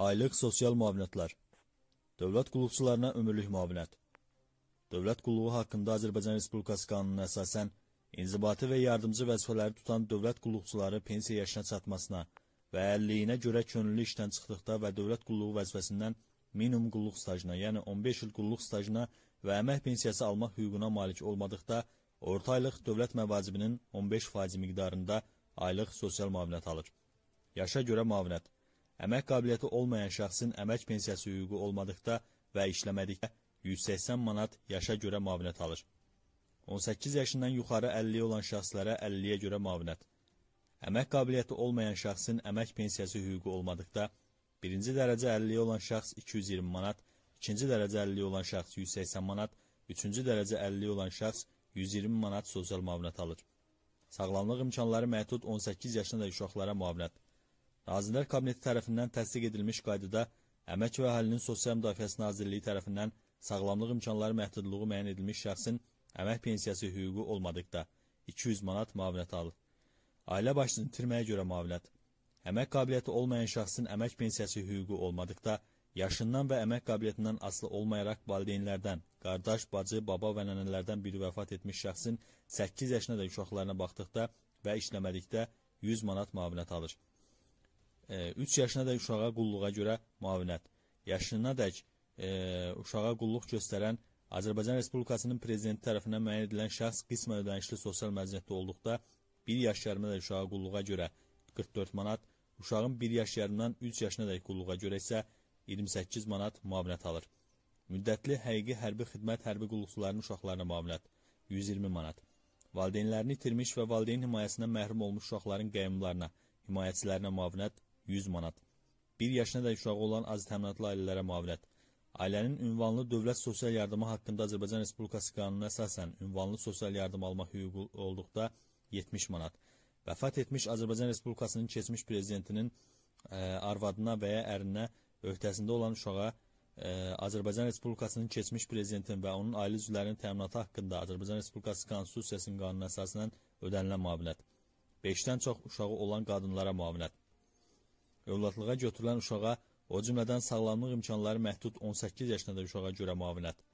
Aylıq sosial müavinətlər. Dövlət qulluqçularına ömürlük müavinət. Dövlət qulluğu haqqında Azərbaycan Respublikası qanununa əsasən inzibati və yardımcı vəzifələri tutan dövlət qulluqçuları pensiya yaşına çatmasına və əlliyinə görə könüllü işdən çıxdıqda və dövlət qulluğu vəzifəsindən minimum qulluq stajına, yəni 15 il qulluq stajına və əmək pensiyası almaq hüququna malik olmadıqda orta aylıq dövlət məvacibinin 15% miqdarında aylıq sosial müavinət alır. Yaşa görə müavinət Əmək qabiliyyəti olmayan şəxsin əmək pensiyası hüququ olmadıqda və işləmədikdə 180 manat yaşa görə müavinət alır. 18 yaşından yuxarı 50 olan şəxslərə 50-yə görə müavinət. Əmək qabiliyyəti olmayan şəxsin əmək pensiyası hüququ olmadıqda birinci dərəcə 50 olan şəxs 220 manat, ikinci dərəcə 50 olan şəxs 180 manat, üçüncü dərəcə 50 olan şəxs 120 manat sosial müavinət alır. Sağlamlıq imkanları məhdud 18 yaşında uşaqlara müavinət. Nazirlər Kabineti tərəfindən təsdiq edilmiş qaydada Əmək və Əhalinin Sosial Müdafiəsi Nazirliyi tərəfindən sağlamlıq imkanları məhdudluğu müəyyən edilmiş şəxsin əmək pensiyası hüququ olmadıqda 200 manat müavinət alır. Ailə başçısının itirməyə görə müavinət. Əmək qabiliyyəti olmayan şəxsin əmək pensiyası hüququ olmadıqda yaşından və əmək qabiliyyətindən asılı olmayaraq valideynlərdən, qardaş, bacı, baba və nənələrdən biri vəfat etmiş şəxsin 8 yaşına da uşaqlarına baxdıqda və işləmədikdə 100 manat müavinət alır. 3 yaşına da uşağa qulluğa görə müavinət, yaşına dək e, uşağa qulluq göstərən Azərbaycan Respublikasının prezidenti tərəfindən müəyyən edilən şəxs qismən ödənişli sosial məzuniyyətdə olduqda 1 yaş yarımına dək uşağa qulluğa görə 44 manat, uşağın 1 yaş yarımdan 3 yaşına dək qulluğa görə isə 28 manat müavinət alır. Müddətli həqiqi hərbi xidmət hərbi qulluqçularının uşaqlarına müavinət 120 manat. Valideynlərini itirmiş və valideyn himayəsindən məhrum olmuş uşaqların qəyimlarına, himayəçilərinə müavinət 100 manat. 1 yaşına dək uşağı olan az təminatlı ailələrə müavinət. Ailənin ünvanlı dövlət sosial yardımı haqqında Azərbaycan Respublikası qanununa əsasən ünvanlı sosial yardım almaq hüququ olduqda 70 manat. Vəfat etmiş Azərbaycan Respublikasının keçmiş prezidentinin ə, e, arvadına və ya ərinə öhdəsində olan uşağa ə, e, Azərbaycan Respublikasının keçmiş prezidentin və onun ailə üzvlərinin təminatı haqqında Azərbaycan Respublikası Konstitusiyasının qanununa əsasən ödənilən müavinət. 5-dən çox uşağı olan qadınlara müavinət. Övladlığa götürülən uşağa, o cümlədən sağlamlıq imkanları məhdud 18 yaşına da uşağa görə müavinət